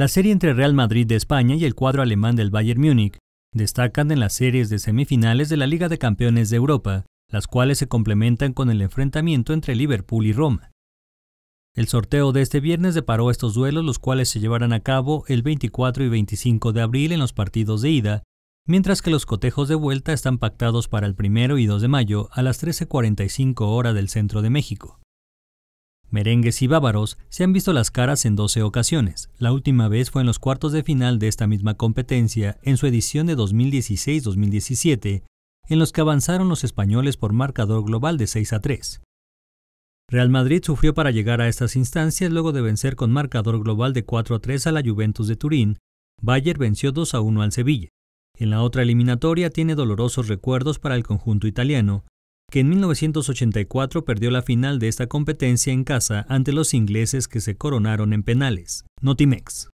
La serie entre Real Madrid de España y el cuadro alemán del Bayern Múnich destacan en las series de semifinales de la Liga de Campeones de Europa, las cuales se complementan con el enfrentamiento entre Liverpool y Roma. El sorteo de este viernes deparó estos duelos, los cuales se llevarán a cabo el 24 y 25 de abril en los partidos de ida, mientras que los cotejos de vuelta están pactados para el 1 y 2 de mayo a las 13.45 hora del centro de México. Merengues y bávaros se han visto las caras en 12 ocasiones. La última vez fue en los cuartos de final de esta misma competencia, en su edición de 2016-2017, en los que avanzaron los españoles por marcador global de 6 a 3. Real Madrid sufrió para llegar a estas instancias luego de vencer con marcador global de 4 a 3 a la Juventus de Turín. Bayern venció 2 a 1 al Sevilla. En la otra eliminatoria tiene dolorosos recuerdos para el conjunto italiano, que en 1984 perdió la final de esta competencia en casa ante los ingleses que se coronaron en penales, Notimex.